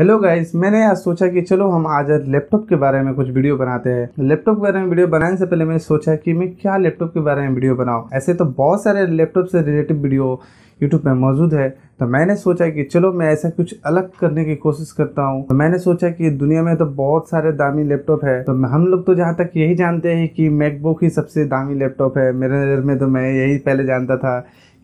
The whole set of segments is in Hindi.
हेलो गाइस मैंने आज सोचा कि चलो हम आज लैपटॉप के बारे में कुछ वीडियो बनाते हैं लैपटॉप के बारे में वीडियो बनाने से पहले मैंने सोचा कि मैं क्या लैपटॉप के बारे में वीडियो बनाऊँ ऐसे तो बहुत सारे लैपटॉप से रिलेटेड वीडियो यूट्यूब पे मौजूद है तो मैंने सोचा कि चलो मैं ऐसा कुछ अलग करने की कोशिश करता हूँ तो मैंने सोचा कि दुनिया में तो बहुत सारे दामी लैपटॉप है तो हम लोग तो जहाँ तक यही जानते हैं कि मैकबुक ही सबसे दामी लैपटॉप है मेरे नज़र में तो मैं यही पहले जानता था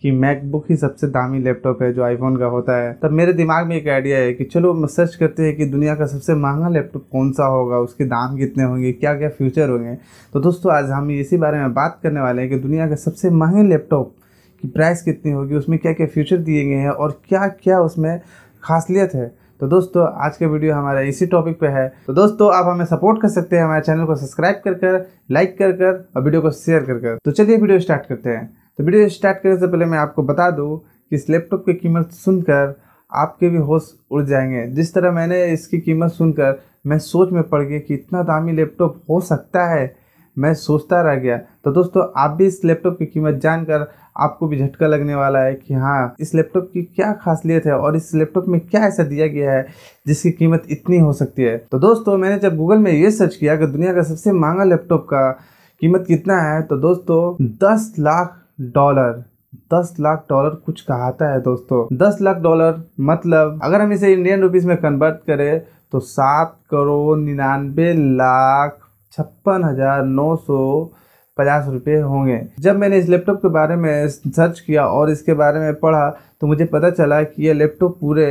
कि मैकबुक ही सबसे दामी लैपटॉप है जो आईफोन का होता है तब मेरे दिमाग में एक आइडिया है कि चलो हम सर्च करते हैं कि दुनिया का सबसे महंगा लैपटॉप कौन सा होगा उसके दाम कितने होंगे क्या क्या फ्यूचर होंगे तो दोस्तों आज हम इसी बारे में बात करने वाले हैं कि दुनिया के सबसे महंगे लैपटॉप की प्राइस कितनी होगी उसमें क्या क्या फ्यूचर दिए गए हैं और क्या क्या उसमें खासियत है तो दोस्तों आज का वीडियो हमारे इसी टॉपिक पे है तो दोस्तों आप हमें सपोर्ट कर सकते हैं हमारे चैनल को सब्सक्राइब कर कर लाइक कर कर और वीडियो को शेयर कर कर तो चलिए वीडियो स्टार्ट करते हैं तो वीडियो स्टार्ट करने से पहले मैं आपको बता दूँ कि इस लैपटॉप की कीमत सुनकर आपके भी होश उड़ जाएंगे जिस तरह मैंने इसकी कीमत सुनकर मैं सोच में पड़ गया कि इतना दामी लैपटॉप हो सकता है मैं सोचता रह गया तो दोस्तों आप भी इस लैपटॉप की कीमत जानकर आपको भी झटका लगने वाला है कि हाँ इस लैपटॉप की क्या खासियत है और इस लैपटॉप में क्या ऐसा दिया गया है जिसकी कीमत इतनी हो सकती है तो दोस्तों मैंने जब गूगल में ये सर्च किया कि दुनिया का सबसे महंगा लैपटॉप का कीमत कितना है तो दोस्तों दस लाख डॉलर दस लाख डॉलर कुछ कहता है दोस्तों दस लाख डॉलर मतलब अगर हम इसे इंडियन रुपीस में कन्वर्ट करें तो सात करोड़ निन्यानवे लाख छप्पन हजार नौ सौ पचास रुपये होंगे जब मैंने इस लैपटॉप के बारे में सर्च किया और इसके बारे में पढ़ा तो मुझे पता चला कि यह लैपटॉप पूरे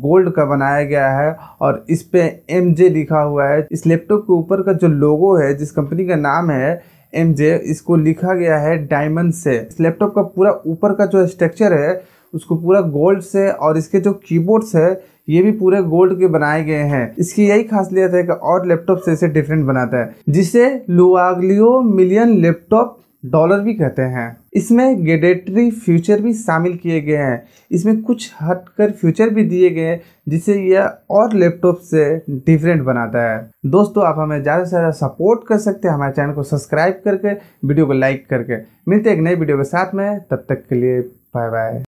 गोल्ड का बनाया गया है और इस पर एम जे लिखा हुआ है इस लैपटॉप के ऊपर का जो लोगो है जिस कंपनी का नाम है एम जे इसको लिखा गया है डायमंड से इस लैपटॉप का पूरा ऊपर का जो स्ट्रक्चर है उसको पूरा गोल्ड से और इसके जो कीबोर्ड्स है ये भी पूरे गोल्ड के बनाए गए हैं इसकी यही खासियत है कि और लैपटॉप से इसे डिफरेंट बनाता है जिसे लुआगलियो मिलियन लैपटॉप डॉलर भी कहते हैं इसमें गेडेटरी फ्यूचर भी शामिल किए गए हैं इसमें कुछ हटकर फ्यूचर भी दिए गए हैं जिसे यह और लैपटॉप से डिफरेंट बनाता है दोस्तों आप हमें ज़्यादा से ज़्यादा सपोर्ट कर सकते हैं हमारे चैनल को सब्सक्राइब करके वीडियो को लाइक करके मिलते हैं एक नए वीडियो के साथ में तब तक के लिए बाय बाय